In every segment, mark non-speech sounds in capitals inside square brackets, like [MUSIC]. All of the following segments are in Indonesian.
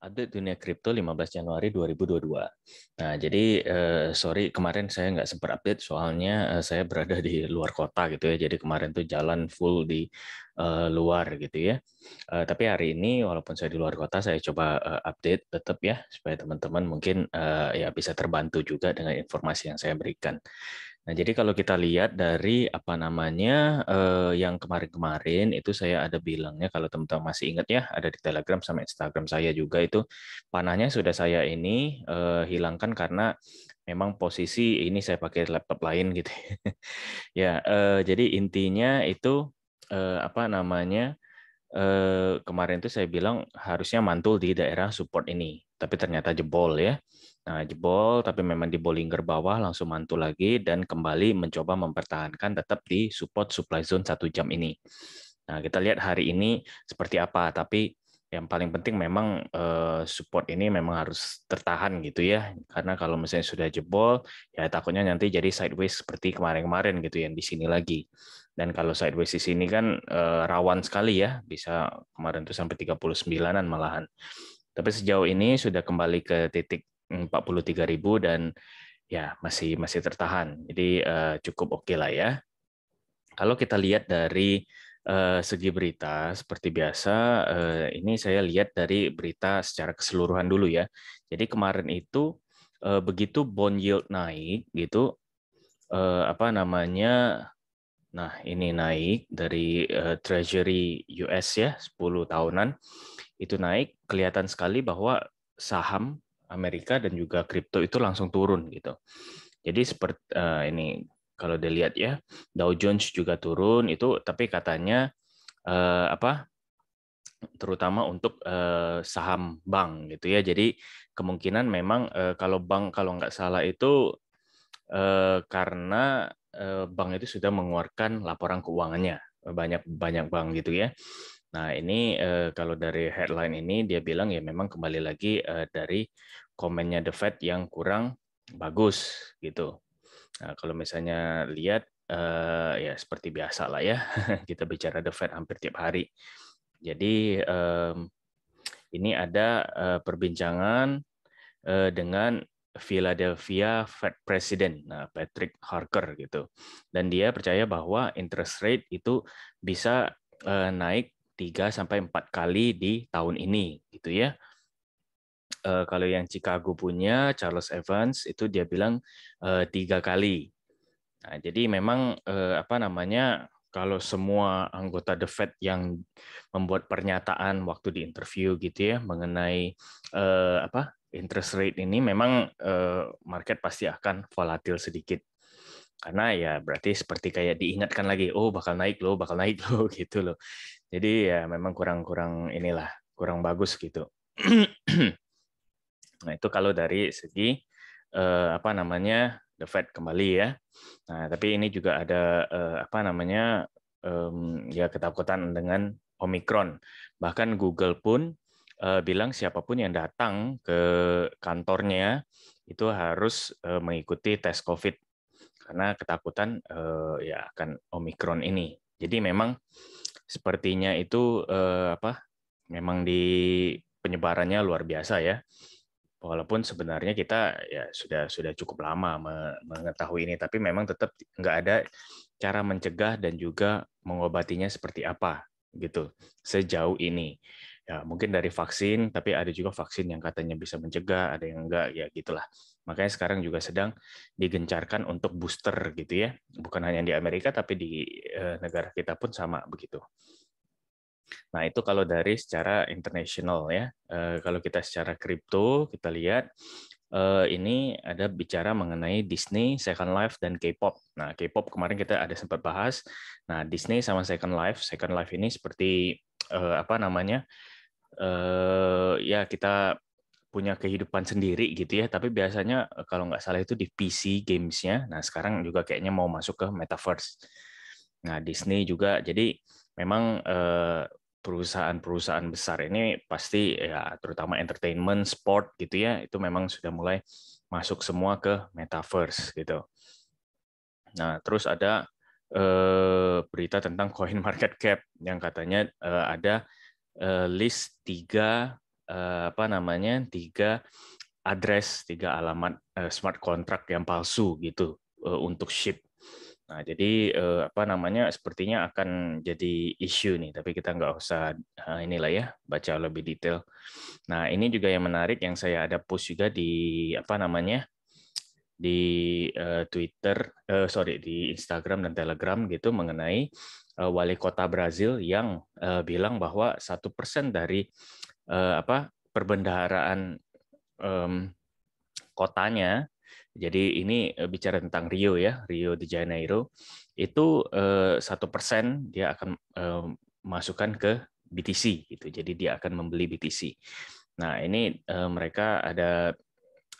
Update dunia kripto 15 Januari 2022. Nah, jadi eh, sorry kemarin saya nggak sempat update soalnya eh, saya berada di luar kota gitu ya. Jadi kemarin tuh jalan full di eh, luar gitu ya. tapi hari ini walaupun saya di luar kota saya coba update tetap ya supaya teman-teman mungkin ya bisa terbantu juga dengan informasi yang saya berikan. Nah, jadi kalau kita lihat dari apa namanya eh, yang kemarin-kemarin itu saya ada bilangnya kalau teman-teman masih ingat ya ada di Telegram sama Instagram saya juga itu panahnya sudah saya ini eh, hilangkan karena memang posisi ini saya pakai laptop lain [LAUGHS] gitu. ya, eh, jadi intinya itu eh, apa namanya eh, kemarin itu saya bilang harusnya mantul di daerah support ini, tapi ternyata jebol ya. Nah, jebol tapi memang di Bollinger bawah langsung mantul lagi dan kembali mencoba mempertahankan tetap di support supply zone satu jam ini. Nah, kita lihat hari ini seperti apa, tapi yang paling penting memang eh, support ini memang harus tertahan gitu ya karena kalau misalnya sudah jebol ya takutnya nanti jadi sideways seperti kemarin-kemarin gitu yang di sini lagi dan kalau sideways di sini kan eh, rawan sekali ya bisa kemarin tuh sampai 39an malahan tapi sejauh ini sudah kembali ke titik 43.000 dan ya masih masih tertahan. Jadi uh, cukup oke okay lah ya. Kalau kita lihat dari uh, segi berita seperti biasa uh, ini saya lihat dari berita secara keseluruhan dulu ya. Jadi kemarin itu uh, begitu bond yield naik gitu uh, apa namanya Nah, ini naik dari uh, Treasury US ya, 10 tahunan. Itu naik kelihatan sekali bahwa saham Amerika dan juga kripto itu langsung turun gitu. Jadi seperti uh, ini kalau dilihat ya Dow Jones juga turun itu tapi katanya uh, apa terutama untuk uh, saham bank gitu ya. Jadi kemungkinan memang uh, kalau bank kalau nggak salah itu uh, karena uh, bank itu sudah mengeluarkan laporan keuangannya banyak banyak bank gitu ya. Nah, ini uh, kalau dari headline ini dia bilang ya memang kembali lagi uh, dari komennya The Fed yang kurang bagus gitu. Nah, kalau misalnya lihat eh, ya seperti biasa lah ya. [LAUGHS] Kita bicara The Fed hampir tiap hari. Jadi eh, ini ada uh, perbincangan uh, dengan Philadelphia Fed President nah Patrick Harker gitu. Dan dia percaya bahwa interest rate itu bisa eh, naik 3 sampai 4 kali di tahun ini gitu ya. Uh, kalau yang Chicago punya Charles Evans itu dia bilang eh, tiga kali. Nah, jadi memang uh, apa namanya kalau semua anggota The Fed yang membuat pernyataan waktu di interview gitu ya mengenai apa interest rate ini memang market pasti akan volatil sedikit karena ya berarti seperti kayak diingatkan lagi oh bakal naik loh bakal naik loh [LAUGHS] gitu loh jadi ya memang kurang-kurang inilah, kurang bagus gitu. [CLEARS THROAT] nah, itu kalau dari segi eh, apa namanya? The Fed kembali ya. Nah, tapi ini juga ada eh, apa namanya? eh, ya ketakutan dengan Omikron. Bahkan Google pun eh, bilang siapapun yang datang ke kantornya itu harus eh, mengikuti tes COVID karena ketakutan eh, ya akan Omikron ini. Jadi memang sepertinya itu eh, apa memang di penyebarannya luar biasa ya walaupun sebenarnya kita ya sudah sudah cukup lama mengetahui ini tapi memang tetap nggak ada cara mencegah dan juga mengobatinya seperti apa gitu sejauh ini ya mungkin dari vaksin tapi ada juga vaksin yang katanya bisa mencegah ada yang enggak ya gitulah Makanya sekarang juga sedang digencarkan untuk booster gitu ya. Bukan hanya di Amerika tapi di eh, negara kita pun sama begitu. Nah, itu kalau dari secara internasional ya. Eh, kalau kita secara kripto kita lihat eh, ini ada bicara mengenai Disney, Second Life dan K-pop. Nah, K-pop kemarin kita ada sempat bahas. Nah, Disney sama Second Life, Second Life ini seperti apa namanya? ya kita punya kehidupan sendiri gitu ya. Tapi biasanya eh, kalau nggak salah itu di PC gamesnya. Nah sekarang juga kayaknya mau masuk ke metaverse. Nah Disney juga. Jadi memang eh, perusahaan-perusahaan besar ini pasti ya terutama entertainment, sport gitu ya itu memang sudah mulai masuk semua ke metaverse gitu. Nah terus ada eh, berita tentang [LAUGHS] coin market cap yang katanya ada list tiga Eh, apa namanya tiga address tiga alamat eh, smart contract yang palsu gitu eh, untuk ship. Nah jadi apa namanya sepertinya akan jadi isu nih tapi kita nggak usah inilah ya baca lebih detail. Nah ini juga yang menarik yang saya ada post juga di apa namanya di Twitter sorry di Instagram dan Telegram gitu mengenai wali kota Brazil yang bilang bahwa satu persen dari eh, apa perbendaharaan um, kotanya. Jadi ini eh, bicara tentang Rio ya, Rio de Janeiro itu eh, satu eh, persen dia akan eh, masukkan ke BTC gitu. Jadi dia akan membeli BTC. Nah ini eh, mereka ada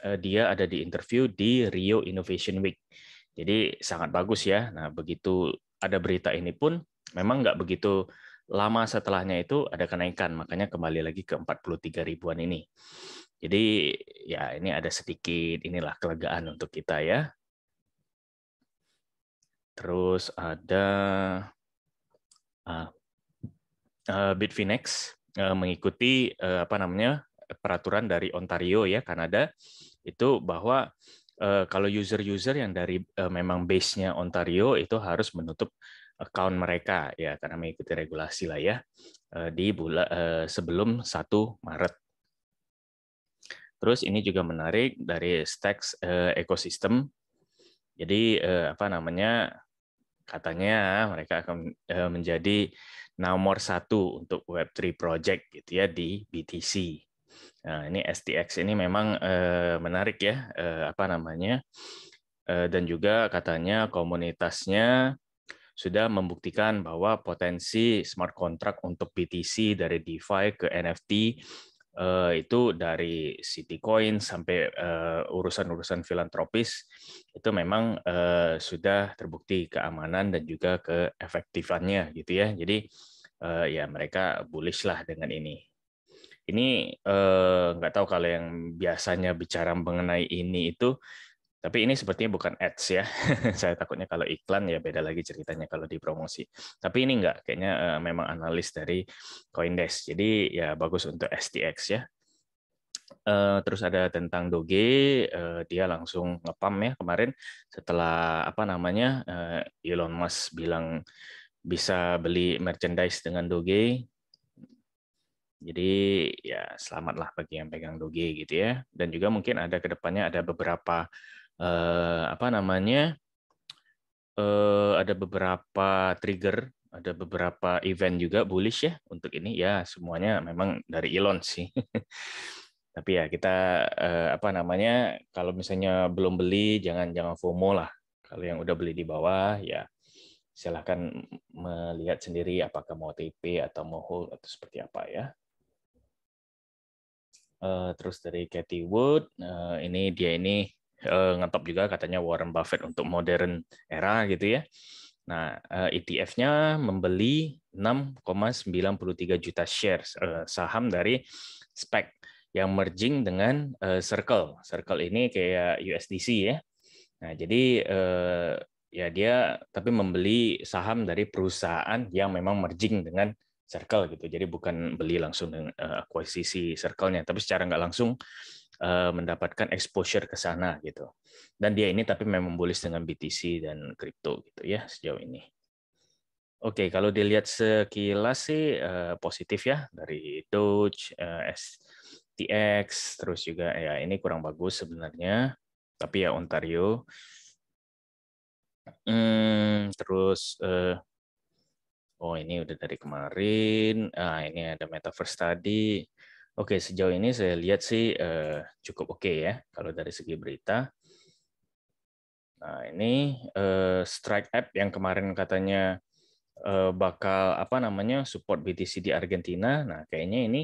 eh, dia ada di interview di Rio Innovation Week. Jadi sangat bagus ya. Nah begitu ada berita ini pun memang nggak begitu lama setelahnya itu ada kenaikan, makanya kembali lagi ke 43 ribuan ini. Jadi ya ini ada sedikit inilah kelegaan untuk kita ya. Terus ada uh, Bitfinex uh, mengikuti uh, apa namanya peraturan dari Ontario ya Kanada itu bahwa uh, kalau user-user yang dari uh, memang base-nya Ontario itu harus menutup account mereka ya karena mengikuti regulasi lah ya eh, di bulan eh, sebelum 1 Maret. Terus ini juga menarik dari Stacks eh, ekosistem. Jadi apa namanya katanya mereka akan menjadi nomor satu untuk Web3 Project gitu ya di BTC. Nah, ini STX ini memang menarik ya apa namanya dan juga katanya komunitasnya sudah membuktikan bahwa potensi smart contract untuk BTC dari DeFi ke NFT eh, itu dari Coin sampai eh, urusan-urusan filantropis itu memang eh, sudah terbukti keamanan dan juga keefektifannya gitu ya. Jadi ya mereka bullish lah dengan ini. Ini nggak tahu kalau yang biasanya bicara mengenai ini itu tapi ini sepertinya bukan ads ya. [LAUGHS] Saya takutnya kalau iklan ya beda lagi ceritanya kalau dipromosi. Tapi ini enggak, kayaknya eh, memang analis dari Coindesk. Jadi ya bagus untuk STX ya. Eh, terus ada tentang Doge, eh, dia langsung ngepam ya kemarin setelah apa namanya Elon Musk bilang bisa beli merchandise dengan Doge, jadi ya selamatlah bagi yang pegang Doge gitu ya. Dan juga mungkin ada kedepannya ada beberapa eh, apa namanya eh, ada beberapa trigger ada beberapa event juga bullish ya untuk ini ya semuanya memang dari Elon sih [LAUGHS] tapi ya kita eh, apa namanya kalau misalnya belum beli jangan jangan FOMO lah kalau yang udah beli di bawah ya silahkan melihat sendiri apakah mau TP atau mau hold atau seperti apa ya eh, terus dari Katy Wood eh, ini dia ini Eh, ngetop juga katanya Warren Buffett untuk modern era gitu ya. Nah, ETF-nya eh, e membeli 6,93 juta shares eh, saham dari SPAC yang merging dengan Circle. Circle ini kayak USDC ya. Nah, jadi ya dia tapi membeli saham dari perusahaan yang memang merging dengan Circle gitu. Jadi bukan beli langsung dengan akuisisi Circle-nya, tapi secara nggak langsung Eh, mendapatkan exposure ke sana gitu. Dan dia ini tapi memang bullish dengan BTC dan crypto gitu ya sejauh ini. Oke, kalau dilihat sekilas sih eh, positif ya dari Doge, eh, STX, terus juga ya ini kurang bagus sebenarnya, tapi ya Ontario. Hmm, terus oh ini udah dari kemarin. Ah ini ada Metaverse tadi. Oke, sejauh ini saya lihat sih uh, cukup oke okay ya kalau dari segi berita. Nah, ini uh, Strike App yang kemarin katanya uh, bakal apa namanya support BTC di Argentina. Nah, kayaknya ini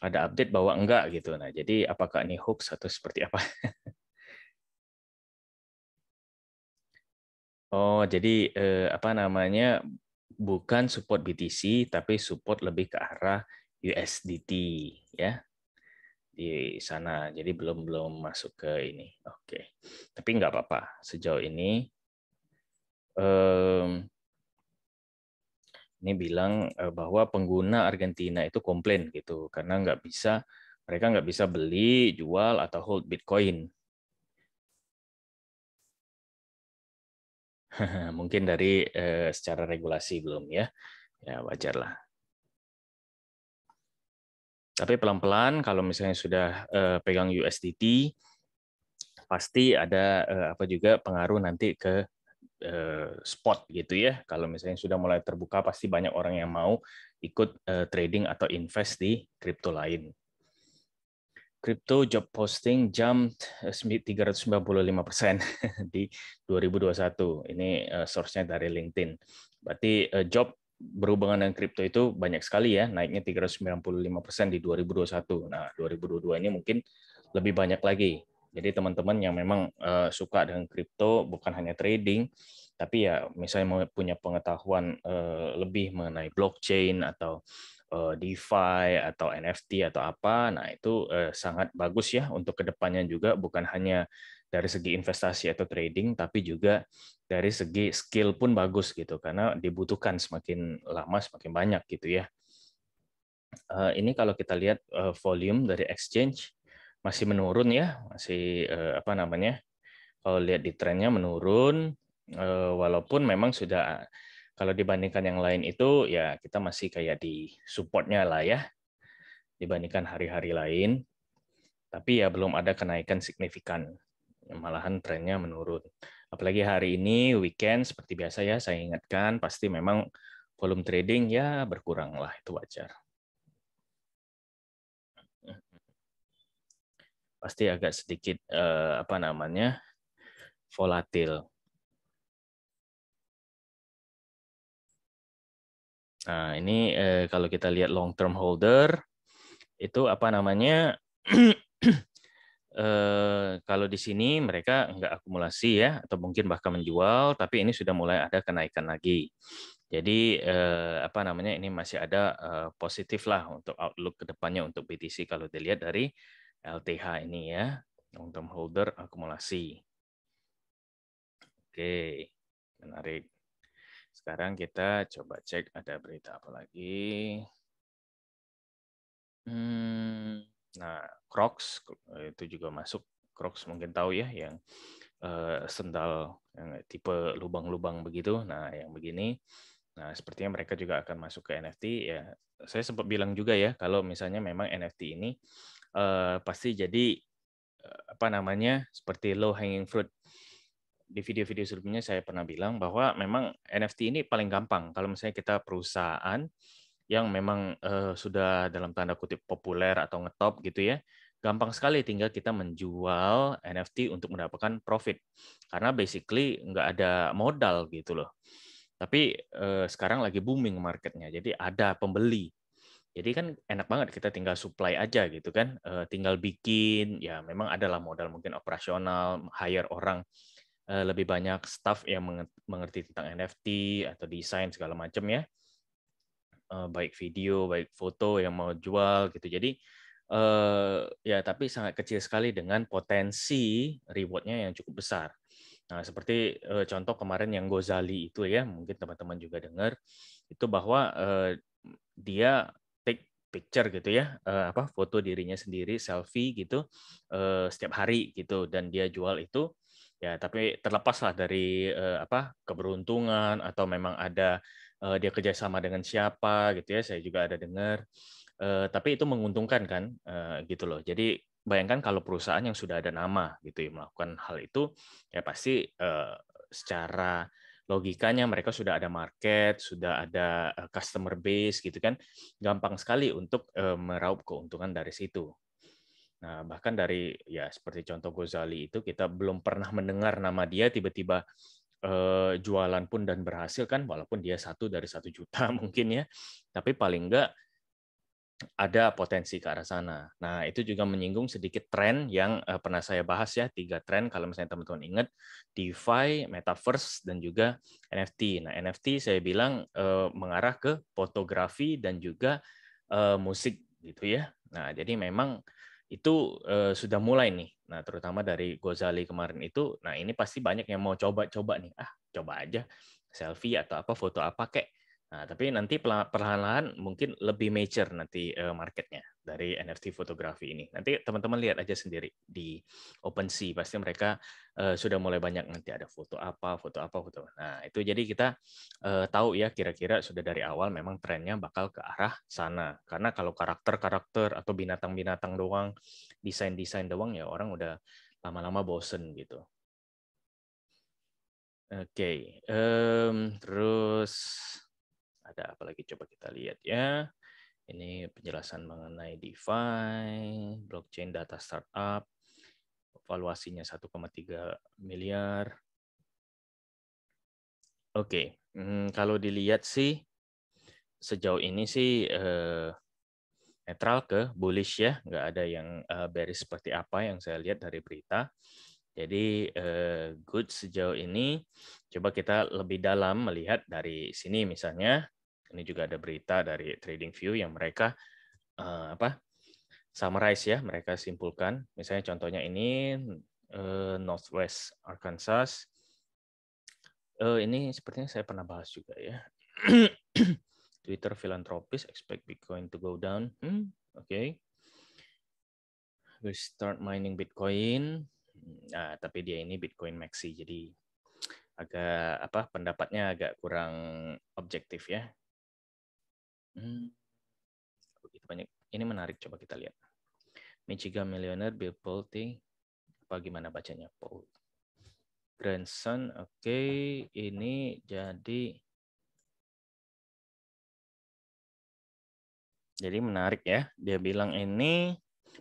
ada update bahwa enggak gitu. Nah, jadi apakah ini hoax atau seperti apa? [LAUGHS] oh, jadi uh, apa namanya bukan support BTC tapi support lebih ke arah USDT ya di sana. Jadi belum belum masuk ke ini. Oke. Tapi nggak apa-apa. Sejauh ini um, ini bilang eh, bahwa pengguna Argentina itu komplain gitu karena nggak bisa mereka nggak bisa beli, jual atau hold Bitcoin. [LAUGHS] Mungkin dari eh, secara regulasi belum ya, ya wajar lah. Tapi pelan-pelan kalau misalnya sudah eh, pegang USDT pasti ada eh, apa juga pengaruh nanti ke eh, spot gitu ya. Kalau misalnya sudah mulai terbuka pasti banyak orang yang mau ikut trading atau invest di kripto lain. Crypto job posting jumped 395% [LAUGHS] di 2021. Ini uh, source-nya dari LinkedIn. Berarti job berhubungan dengan kripto itu banyak sekali ya, naiknya 395% di 2021. Nah, 2022 ini mungkin lebih banyak lagi. Jadi teman-teman yang memang uh, suka dengan kripto bukan hanya trading, tapi ya misalnya mau punya pengetahuan uh, lebih mengenai blockchain atau uh, DeFi atau NFT atau apa, nah itu uh, sangat bagus ya untuk kedepannya juga bukan hanya dari segi investasi atau trading, tapi juga dari segi skill pun bagus gitu, karena dibutuhkan semakin lama semakin banyak gitu ya. Eh, ini kalau kita lihat eh, volume dari exchange masih menurun ya, masih eh, apa namanya? Kalau lihat di trennya menurun, walaupun memang sudah kalau dibandingkan yang lain itu ya kita masih kayak di supportnya lah ya dibandingkan hari-hari lain tapi ya belum ada kenaikan signifikan Ya, malahan trennya menurun. Apalagi hari ini weekend seperti biasa ya saya ingatkan pasti memang volume trading ya berkurang lah itu wajar. Pasti agak sedikit eh, apa namanya volatil. Nah, ini eh, kalau kita lihat long term holder itu apa namanya [CLEARS THROAT] eh, kalau di sini mereka nggak akumulasi ya, atau mungkin bahkan menjual, tapi ini sudah mulai ada kenaikan lagi. Jadi eh, apa namanya ini masih ada eh, positif lah untuk outlook kedepannya untuk BTC kalau dilihat dari LTH ini ya, long term holder akumulasi. Oke, menarik. Sekarang kita coba cek ada berita apa lagi. Hmm, nah, Crocs itu juga masuk Crocs mungkin tahu ya yang uh, sendal yang tipe lubang-lubang begitu. Nah, yang begini Nah, sepertinya mereka juga akan masuk ke NFT ya. Saya sempat bilang juga ya kalau misalnya memang NFT ini eh, pasti jadi eh, apa namanya seperti low hanging fruit. Di video-video sebelumnya saya pernah bilang bahwa memang NFT ini paling gampang kalau misalnya kita perusahaan yang memang eh, sudah dalam tanda kutip populer atau ngetop gitu ya gampang sekali tinggal kita menjual NFT untuk mendapatkan profit karena basically nggak ada modal gitu loh tapi eh, sekarang lagi booming marketnya jadi ada pembeli jadi kan enak banget kita tinggal supply aja gitu kan, eh, tinggal bikin ya memang adalah modal mungkin operasional, hire orang eh, lebih banyak staff yang mengerti tentang NFT atau desain segala macam ya, eh, baik video, baik foto yang mau jual gitu. Jadi Eh, ya, tapi sangat kecil sekali dengan potensi rewardnya yang cukup besar. Nah, seperti eh, contoh kemarin yang Gozali itu ya, mungkin teman-teman juga dengar itu bahwa eh, dia take picture gitu ya, apa foto dirinya sendiri selfie gitu setiap hari gitu dan dia jual itu ya, tapi terlepaslah dari apa keberuntungan atau memang ada uh, dia kerjasama dengan siapa gitu ya, saya juga ada dengar Uh, tapi itu menguntungkan kan uh, gitu loh. Jadi bayangkan kalau perusahaan yang sudah ada nama gitu ya melakukan hal itu ya pasti uh, secara logikanya mereka sudah ada market, sudah ada customer base gitu kan, gampang sekali untuk meraup keuntungan dari situ. Nah, bahkan dari ya seperti contoh Gozali itu kita belum pernah mendengar nama dia tiba-tiba jualan pun dan berhasil kan walaupun dia satu dari satu juta [LAUGHS] mungkin ya tapi paling enggak ada potensi ke arah sana. Nah, itu juga menyinggung sedikit tren yang eh, pernah saya bahas ya, tiga tren kalau misalnya teman-teman ingat, DeFi, Metaverse, dan juga NFT. Nah, NFT saya bilang uh, mengarah ke fotografi dan juga uh, musik gitu ya. Nah, jadi memang itu uh, sudah mulai nih. Nah, terutama dari Gozali kemarin itu, nah ini pasti banyak yang mau coba-coba nih. Ah, coba aja selfie atau apa, foto apa kek Nah, tapi nanti perlahan-lahan mungkin lebih mature nanti eh, marketnya dari NFT fotografi ini. Nanti teman-teman lihat aja sendiri di OpenSea pasti mereka eh, sudah mulai banyak nanti ada foto apa, foto apa, foto. Nah itu jadi kita eh, tahu ya kira-kira sudah dari awal memang trennya bakal ke arah sana. Karena kalau karakter-karakter atau binatang-binatang doang, desain-desain doang ya orang udah lama-lama bosen gitu. Oke, okay. um, terus ada. Apalagi coba kita lihat ya. Ini penjelasan mengenai DeFi, blockchain data startup, valuasinya 1,3 miliar. Oke, okay. hmm, kalau dilihat sih sejauh ini sih eh, netral ke bullish ya, nggak ada yang eh, bearish seperti apa yang saya lihat dari berita. Jadi eh, good sejauh ini. Coba kita lebih dalam melihat dari sini misalnya ini juga ada berita dari Trading View yang mereka uh, apa summarize ya, mereka simpulkan. Misalnya contohnya ini uh, Northwest Arkansas. Uh, ini sepertinya saya pernah bahas juga ya. [CLEARS THROAT] Twitter filantropis expect Bitcoin to go down. Hmm, Oke. Okay. We start mining Bitcoin. Nah, tapi dia ini Bitcoin maxi jadi agak apa pendapatnya agak kurang objektif ya Hmm. banyak. Ini menarik. Coba kita lihat. Michigan millionaire Bill Pulte. Apa gimana bacanya? Paul Grandson. Oke. Okay. Ini jadi. Jadi menarik ya. Dia bilang ini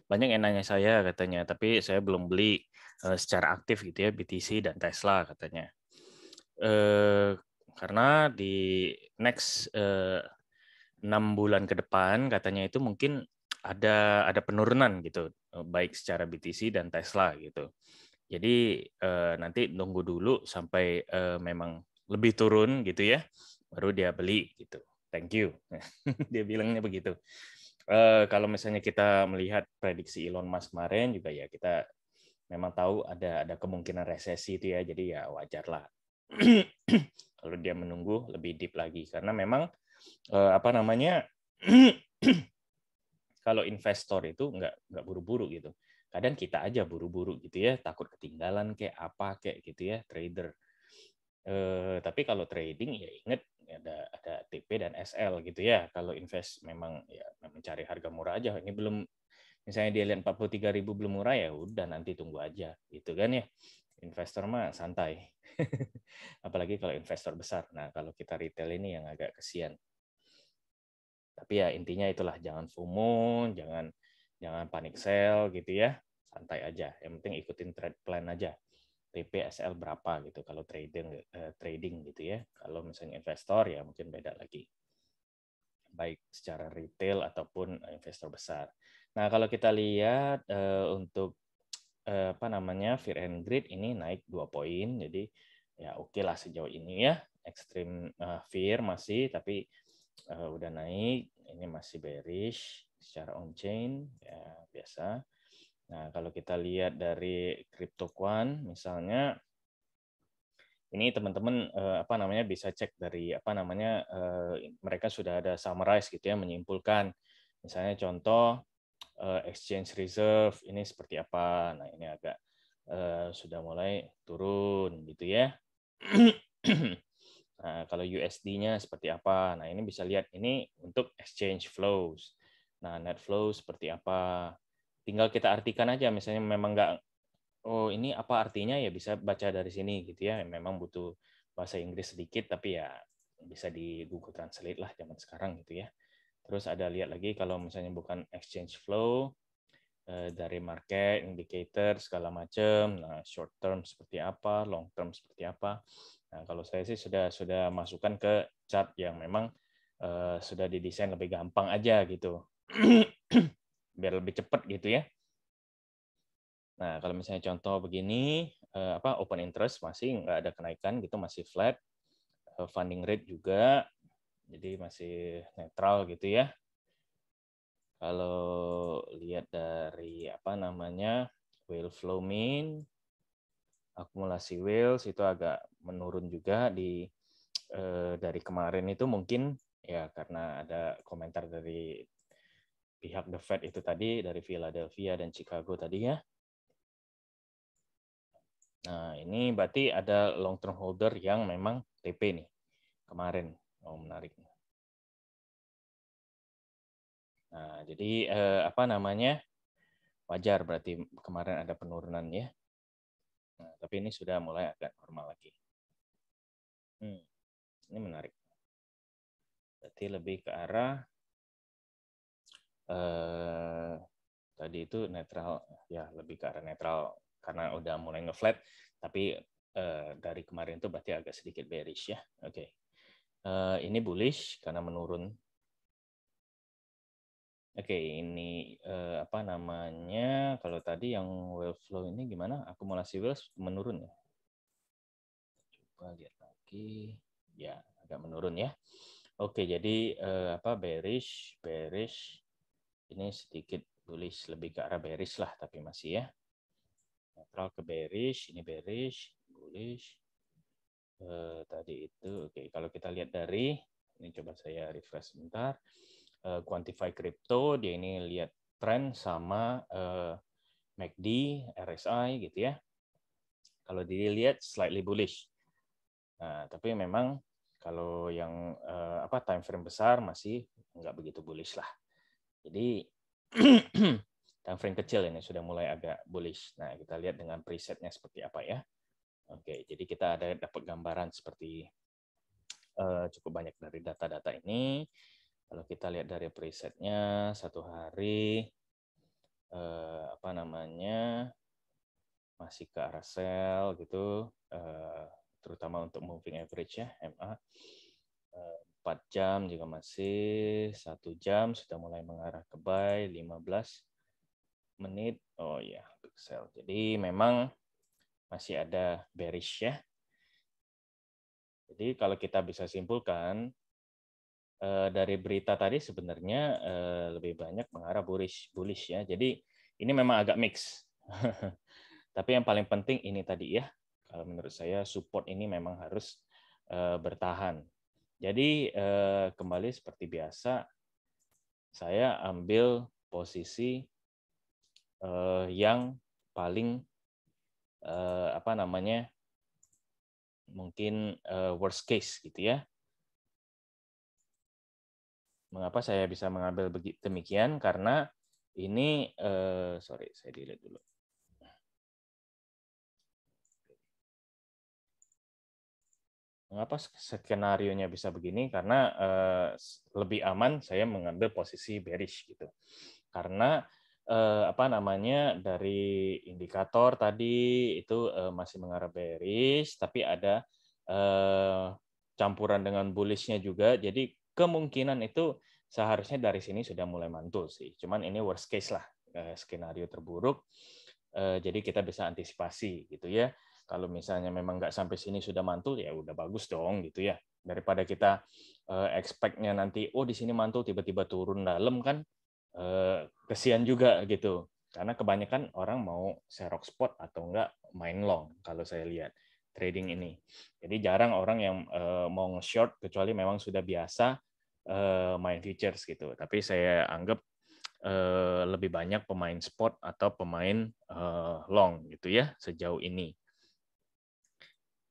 banyak yang saya katanya, tapi saya belum beli uh, secara aktif gitu ya BTC dan Tesla katanya. Uh, karena di next uh, enam bulan ke depan katanya itu mungkin ada ada penurunan gitu e, baik secara BTC dan Tesla gitu. Jadi eh, nanti nunggu dulu sampai eh, memang lebih turun gitu ya, baru dia beli gitu. Thank you. [LAUGHS] dia bilangnya begitu. Eh, kalau misalnya kita melihat prediksi Elon Musk kemarin juga ya kita memang tahu ada ada kemungkinan resesi itu ya. Jadi ya wajar lah. [CLEARS THROAT] kalau dia menunggu lebih deep lagi karena memang uh, apa namanya [CLEARS THROAT] kalau investor itu nggak nggak buru-buru gitu. Kadang kita aja buru-buru gitu ya, takut ketinggalan kayak apa kayak gitu ya trader. uh, tapi kalau trading ya inget ada ada TP dan SL gitu ya. Kalau invest memang ya mencari harga murah aja. Ini belum misalnya dia lihat 43 ribu belum murah ya udah nanti tunggu aja gitu kan ya investor mah santai [LAUGHS] apalagi kalau investor besar nah kalau kita retail ini yang agak kesian tapi ya intinya itulah jangan FOMO, jangan jangan panik sell gitu ya. Santai aja. Yang penting ikutin trade plan aja. TPSL berapa gitu kalau trading eh, trading gitu ya. Kalau misalnya investor ya mungkin beda lagi. Baik secara retail ataupun investor besar. Nah, kalau kita lihat eh, untuk eh, apa namanya Fear and Greed ini naik dua poin. Jadi ya oke okay lah sejauh ini ya. extreme eh, fear masih tapi uh, udah naik, ini masih bearish secara on chain ya biasa. Nah, kalau kita lihat dari CryptoQuan misalnya ini teman-teman uh, apa namanya bisa cek dari apa namanya uh, mereka sudah ada summarize gitu ya menyimpulkan misalnya contoh uh, exchange reserve ini seperti apa. Nah, ini agak uh, sudah mulai turun gitu ya. [CLEARS THROAT] Nah, kalau USD-nya seperti apa? Nah, ini bisa lihat ini untuk exchange flows. Nah, net flow seperti apa? Tinggal kita artikan aja. Misalnya memang nggak, oh ini apa artinya ya bisa baca dari sini gitu ya. Memang butuh bahasa Inggris sedikit, tapi ya bisa di Google Translate lah zaman sekarang gitu ya. Terus ada lihat lagi kalau misalnya bukan exchange flow eh, dari market, indicator segala macam, nah short term seperti apa, long term seperti apa. Nah, kalau saya sih sudah sudah masukkan ke chart yang memang uh, sudah didesain lebih gampang aja gitu. [CLEARS THROAT] Biar lebih cepat gitu ya. Nah, kalau misalnya contoh begini, uh, apa open interest masih nggak ada kenaikan gitu, masih flat. Uh, funding rate juga jadi masih netral gitu ya. Kalau lihat dari apa namanya, will flow mean akumulasi whales itu agak menurun juga di eh, dari kemarin itu mungkin ya karena ada komentar dari pihak The Fed itu tadi dari Philadelphia dan Chicago tadi ya. Nah, ini berarti ada long term holder yang memang TP nih kemarin. Oh, menarik. Nah, jadi eh, apa namanya? Wajar berarti kemarin ada penurunan ya. Nah, tapi ini sudah mulai agak normal lagi. Hmm, ini menarik. Berarti lebih ke arah eh, tadi itu netral, ya lebih ke arah netral karena udah mulai ngeflat, tapi eh, dari kemarin itu berarti agak sedikit bearish ya. Oke, okay. Uh, eh, ini bullish karena menurun Oke, ini uh, apa namanya? Kalau tadi yang wealth flow ini gimana? Akumulasi wealth menurun ya? Coba lihat lagi. Ya, agak menurun ya. Oke, jadi uh, apa bearish, bearish. Ini sedikit bullish lebih ke arah bearish lah tapi masih ya. Netral ke bearish, ini bearish, bullish. Uh, tadi itu oke, kalau kita lihat dari ini coba saya refresh sebentar uh, Quantify Crypto, dia ini lihat tren sama uh, eh, MACD, RSI gitu ya. Kalau dilihat slightly bullish. Nah, tapi memang kalau yang uh, apa time frame besar masih nggak begitu bullish lah. Jadi [CLEARS THROAT] time frame kecil ini sudah mulai agak bullish. Nah, kita lihat dengan presetnya seperti apa ya. Oke, jadi kita ada dapat gambaran seperti uh, cukup banyak dari data-data ini. Kalau kita lihat dari presetnya, satu hari eh, apa namanya masih ke arah sel gitu, eh, terutama untuk moving average ya MA. Eh, jam juga masih, satu jam sudah mulai mengarah ke buy, 15 menit, oh ya, yeah, big sell. Jadi memang masih ada bearish ya. Jadi kalau kita bisa simpulkan, Eh, dari berita tadi sebenarnya eh, lebih banyak mengarah bullish bullish ya. Jadi ini memang agak mix. [LAUGHS] Tapi yang paling penting ini tadi ya. Kalau menurut saya support ini memang harus eh, bertahan. Jadi kembali seperti biasa saya ambil posisi yang paling apa namanya mungkin worst case gitu ya Mengapa saya bisa mengambil demikian? Karena ini, uh, sorry, saya delete dulu. Mengapa skenario nya bisa begini? Karena uh, lebih aman saya mengambil posisi bearish gitu. Karena uh, apa namanya dari indikator tadi itu uh, masih mengarah bearish tapi ada uh, campuran dengan bullishnya juga jadi kemungkinan itu seharusnya dari sini sudah mulai mantul sih. Cuman ini worst case lah, eh, skenario terburuk. Eh, jadi kita bisa antisipasi gitu ya. Kalau misalnya memang nggak sampai sini sudah mantul ya udah bagus dong gitu ya. Daripada kita eh, expect-nya nanti oh di sini mantul tiba-tiba turun dalam kan kesian juga gitu. Karena kebanyakan orang mau serok spot atau enggak main long kalau saya lihat trading ini. Jadi jarang orang yang uh, mau short kecuali memang sudah biasa uh, main futures gitu. Tapi saya anggap uh, lebih banyak pemain spot atau pemain uh, long gitu ya sejauh ini.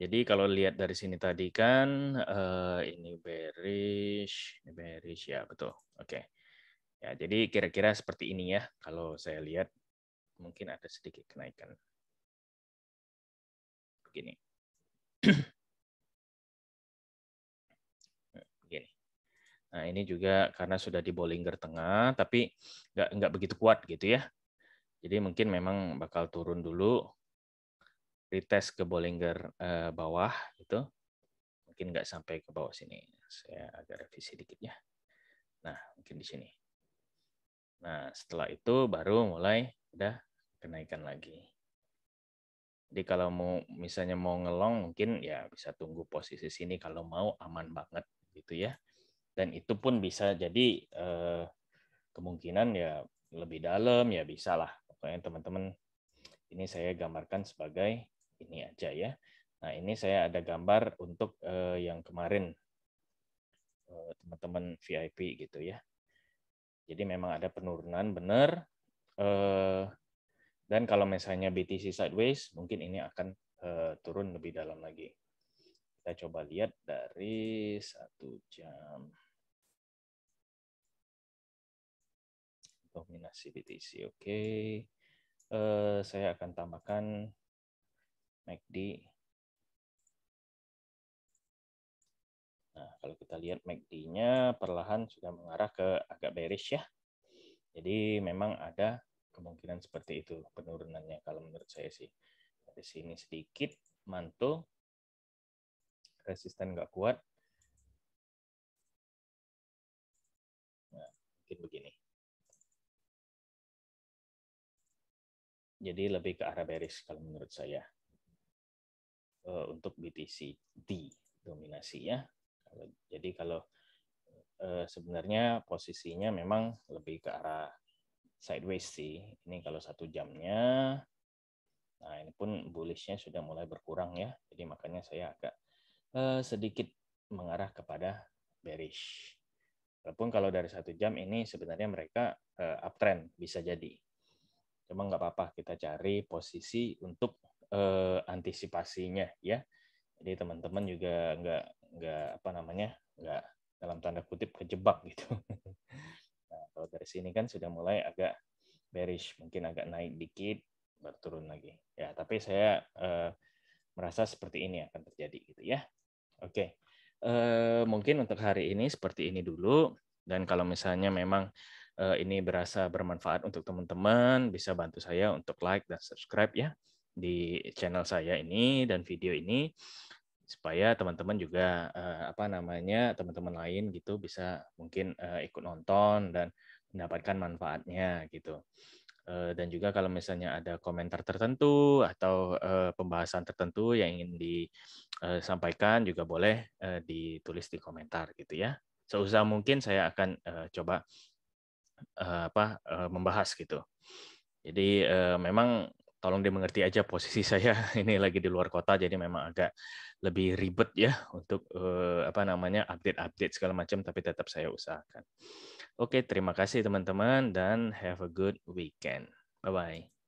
Jadi kalau lihat dari sini tadi kan uh, ini bearish, ini bearish ya betul. Oke. Okay. Ya, jadi kira-kira seperti ini ya kalau saya lihat mungkin ada sedikit kenaikan. Begini. Begini. Nah ini juga karena sudah di Bollinger Tengah, tapi nggak nggak begitu kuat gitu ya. Jadi mungkin memang bakal turun dulu, retest ke Bollinger eh, bawah gitu. Mungkin nggak sampai ke bawah sini. Saya agak revisi dikit ya. Nah mungkin di sini. Nah setelah itu baru mulai udah kenaikan lagi. Jadi kalau mau misalnya mau ngelong mungkin ya bisa tunggu posisi sini kalau mau aman banget gitu ya. Dan itu pun bisa jadi eh, kemungkinan ya lebih dalam ya bisa lah. Pokoknya teman-teman ini saya gambarkan sebagai ini aja ya. Nah ini saya ada gambar untuk eh, yang kemarin eh, teman-teman eh, VIP gitu ya. Jadi memang ada penurunan benar. Eh, dan kalau misalnya BTC sideways, mungkin ini akan eh, turun lebih dalam lagi. Kita coba lihat dari satu jam. Dominasi BTC, oke. Okay. Eh, saya akan tambahkan MACD. Nah, kalau kita lihat MACD-nya perlahan sudah mengarah ke agak bearish ya. Jadi memang ada kemungkinan seperti itu penurunannya kalau menurut saya sih dari sini sedikit mantul resisten nggak kuat nah, mungkin begini jadi lebih ke arah bearish kalau menurut saya eh, untuk BTC D dominasi ya jadi kalau eh, sebenarnya posisinya memang lebih ke arah sideways sih. Ini kalau satu jamnya, nah ini pun bullishnya sudah mulai berkurang ya. Jadi makanya saya agak uh, sedikit mengarah kepada bearish. Walaupun kalau dari satu jam ini sebenarnya mereka uh, uptrend bisa jadi. Cuma nggak apa-apa kita cari posisi untuk uh, antisipasinya ya. Jadi teman-teman juga nggak nggak apa namanya nggak dalam tanda kutip kejebak gitu. [LAUGHS] Kalau dari sini kan sudah mulai agak bearish, mungkin agak naik dikit, baru turun lagi. Ya, tapi saya eh, merasa seperti ini akan terjadi gitu ya. Oke, eh, mungkin untuk hari ini seperti ini dulu. Dan kalau misalnya memang eh, ini berasa bermanfaat untuk teman-teman, bisa bantu saya untuk like dan subscribe ya di channel saya ini dan video ini supaya teman-teman juga uh, apa namanya teman-teman lain gitu bisa mungkin uh, ikut nonton dan mendapatkan manfaatnya gitu uh, dan juga kalau misalnya ada komentar tertentu atau uh, pembahasan tertentu yang ingin disampaikan juga boleh uh, ditulis di komentar gitu ya seusah mungkin saya akan uh, coba uh, apa uh, membahas gitu jadi uh, memang tolong dia mengerti aja posisi [LAUGHS] saya ini lagi di luar kota jadi memang agak lebih ribet ya untuk uh, apa namanya update-update segala macam tapi tetap saya usahakan. Oke, terima kasih teman-teman dan have a good weekend. Bye bye.